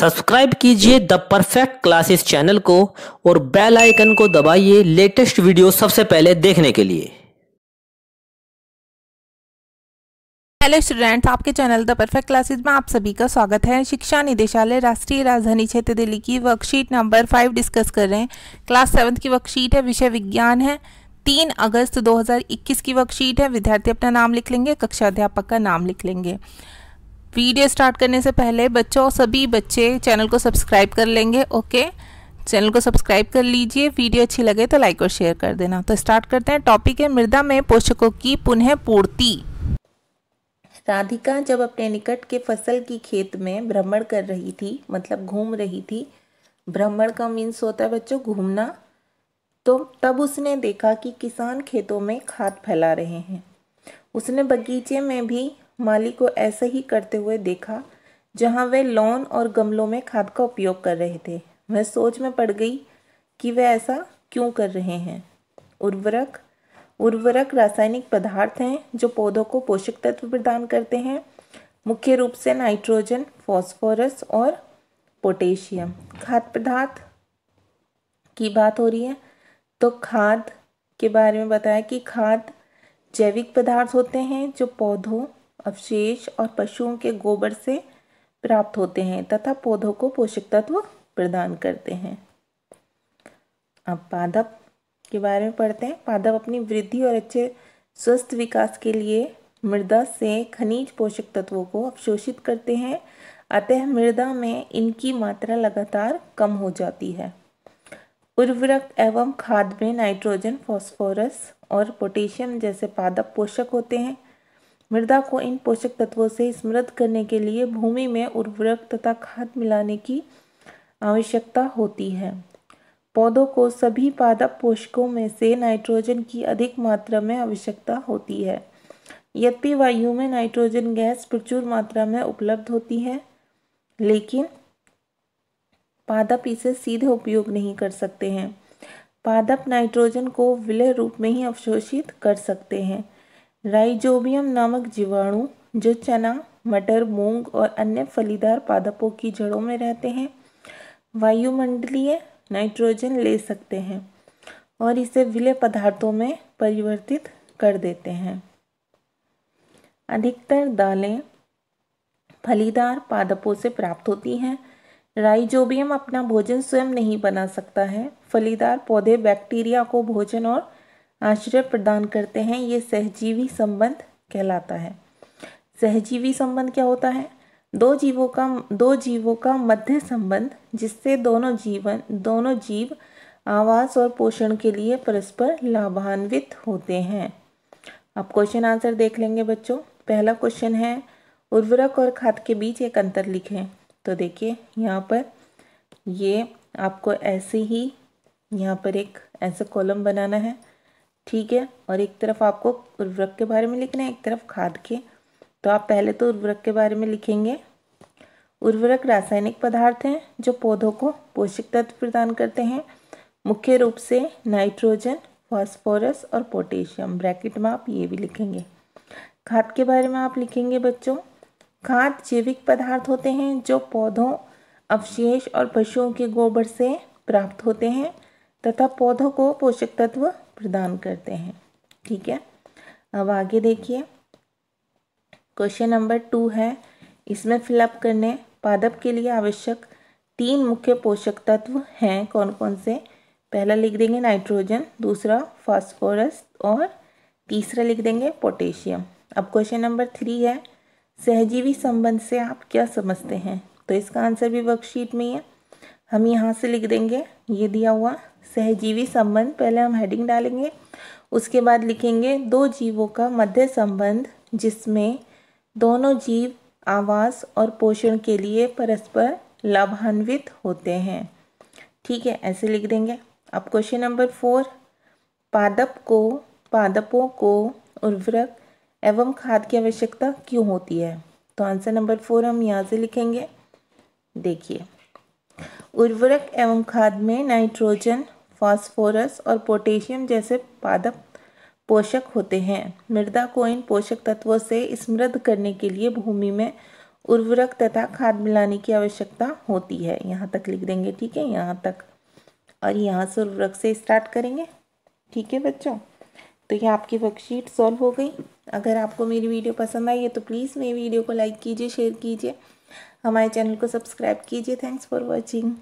subscribe कीजिए the perfect classes channel को और बेल आइकन को दबाइए लेटेस्ट वीडियो सबसे पहले देखने के लिए हेलो स्टूडेंट्स आपके चैनल द परफेक्ट क्लासेस में आप सभी का स्वागत है शिक्षा निदेशालय राष्ट्रीय राजधानी क्षेत्र दिल्ली की वर्कशीट नंबर फाइव डिस्कस कर रहे हैं क्लास सेवन्थ की वर्कशीट है विषय विज्ञान है तीन अगस्त दो की वर्कशीट है विद्यार्थी अपना नाम लिख लेंगे कक्षा अध्यापक का नाम लिख लेंगे वीडियो स्टार्ट करने से पहले बच्चों सभी बच्चे चैनल को सब्सक्राइब कर लेंगे ओके चैनल को सब्सक्राइब कर लीजिए वीडियो अच्छी लगे तो लाइक और शेयर कर देना तो स्टार्ट करते हैं टॉपिक है मृदा में पोषकों की पुनः पूर्ति राधिका जब अपने निकट के फसल की खेत में भ्रमण कर रही थी मतलब घूम रही थी भ्रमण का मीन्स होता है बच्चों घूमना तो तब उसने देखा कि किसान खेतों में खाद फैला रहे हैं उसने बगीचे में भी माली को ऐसे ही करते हुए देखा जहाँ वे लॉन और गमलों में खाद का उपयोग कर रहे थे वह सोच में पड़ गई कि वे ऐसा क्यों कर रहे हैं उर्वरक उर्वरक रासायनिक पदार्थ हैं जो पौधों को पोषक तत्व प्रदान करते हैं मुख्य रूप से नाइट्रोजन फॉस्फोरस और पोटेशियम खाद्य पदार्थ की बात हो रही है तो खाद के बारे में बताया कि खाद जैविक पदार्थ होते हैं जो पौधों अवशेष और पशुओं के गोबर से प्राप्त होते हैं तथा पौधों को पोषक तत्व प्रदान करते हैं अब पादप के बारे में पढ़ते हैं पादप अपनी वृद्धि और अच्छे स्वस्थ विकास के लिए मृदा से खनिज पोषक तत्वों को अवशोषित करते हैं अतः मृदा में इनकी मात्रा लगातार कम हो जाती है उर्वरक एवं खाद में नाइट्रोजन फास्फोरस और पोटेशियम जैसे पादप पोषक होते हैं मृदा को इन पोषक तत्वों से समृद्ध करने के लिए भूमि में उर्वरक तथा खाद मिलाने की आवश्यकता होती है पौधों को सभी पादप पोषकों में से नाइट्रोजन की अधिक मात्रा में आवश्यकता होती है यद्यपि वायु में नाइट्रोजन गैस प्रचुर मात्रा में उपलब्ध होती है लेकिन पादप इसे सीधे उपयोग नहीं कर सकते हैं पादप नाइट्रोजन को विलय रूप में ही अवशोषित कर सकते हैं राइजोबियम नामक जीवाणु जो चना मटर मूंग और अन्य फलीदार पादपों की जड़ों में रहते हैं वायुमंडलीय नाइट्रोजन ले सकते हैं और इसे विलय पदार्थों में परिवर्तित कर देते हैं अधिकतर दालें फलीदार पादपों से प्राप्त होती हैं राइजोबियम अपना भोजन स्वयं नहीं बना सकता है फलीदार पौधे बैक्टीरिया को भोजन और आश्रय प्रदान करते हैं ये सहजीवी संबंध कहलाता है सहजीवी संबंध क्या होता है दो जीवों का दो जीवों का मध्य संबंध जिससे दोनों जीवन दोनों जीव आवास और पोषण के लिए परस्पर लाभान्वित होते हैं अब क्वेश्चन आंसर देख लेंगे बच्चों पहला क्वेश्चन है उर्वरक और खाद के बीच एक अंतर लिखें तो देखिए यहाँ पर ये आपको ऐसे ही यहाँ पर एक ऐसा कॉलम बनाना है ठीक है और एक तरफ आपको उर्वरक के बारे में लिखना है एक तरफ खाद के तो आप पहले तो उर्वरक के बारे में लिखेंगे उर्वरक रासायनिक पदार्थ हैं जो पौधों को पोषक तत्व प्रदान करते हैं मुख्य रूप से नाइट्रोजन फॉस्फोरस और पोटेशियम ब्रैकेट में आप ये भी लिखेंगे खाद के बारे में आप लिखेंगे बच्चों खाद जैविक पदार्थ होते हैं जो पौधों अवशेष और पशुओं के गोबर से प्राप्त होते हैं तथा पौधों को पोषक तत्व प्रदान करते हैं ठीक है अब आगे देखिए क्वेश्चन नंबर टू है इसमें फिलअप करने पादप के लिए आवश्यक तीन मुख्य पोषक तत्व हैं कौन कौन से पहला लिख देंगे नाइट्रोजन दूसरा फास्फोरस और तीसरा लिख देंगे पोटेशियम अब क्वेश्चन नंबर थ्री है सहजीवी संबंध से आप क्या समझते हैं तो इसका आंसर भी वर्कशीट में ही है हम यहाँ से लिख देंगे ये दिया हुआ सहजीवी संबंध पहले हम हेडिंग डालेंगे उसके बाद लिखेंगे दो जीवों का मध्य संबंध जिसमें दोनों जीव आवास और पोषण के लिए परस्पर लाभान्वित होते हैं ठीक है ऐसे लिख देंगे अब क्वेश्चन नंबर फोर पादप को पादपों को उर्वरक एवं खाद की आवश्यकता क्यों होती है तो आंसर नंबर फोर हम यहाँ से लिखेंगे देखिए उर्वरक एवं खाद में नाइट्रोजन फास्फोरस और पोटेशियम जैसे पादप पोषक होते हैं मृदा को इन पोषक तत्वों से समृद्ध करने के लिए भूमि में उर्वरक तथा खाद मिलाने की आवश्यकता होती है यहाँ तक लिख देंगे ठीक है यहाँ तक और यहाँ से उर्वरक से स्टार्ट करेंगे ठीक है बच्चों तो ये आपकी वर्कशीट सॉल्व हो गई अगर आपको मेरी वीडियो पसंद आई है तो प्लीज़ मेरी वीडियो को लाइक कीजिए शेयर कीजिए हमारे चैनल को सब्सक्राइब कीजिए थैंक्स फॉर वॉचिंग